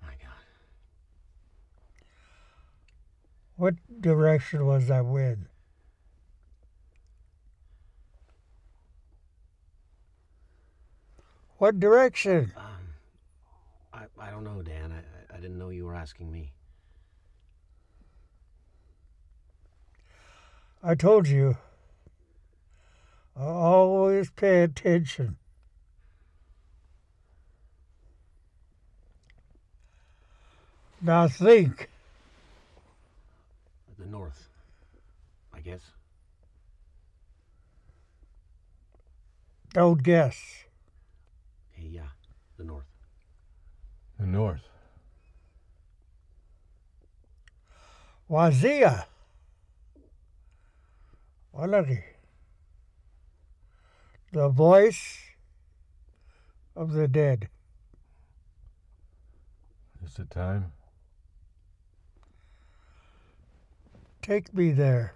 My God. What direction was that wind? What direction? Um, I, I don't know, Dan. I, I didn't know you were asking me. I told you. Always pay attention. Now think. The north, I guess. Don't guess. Hey, yeah, the north. The north. Wazia. Olari the voice of the dead. Is it time? Take me there.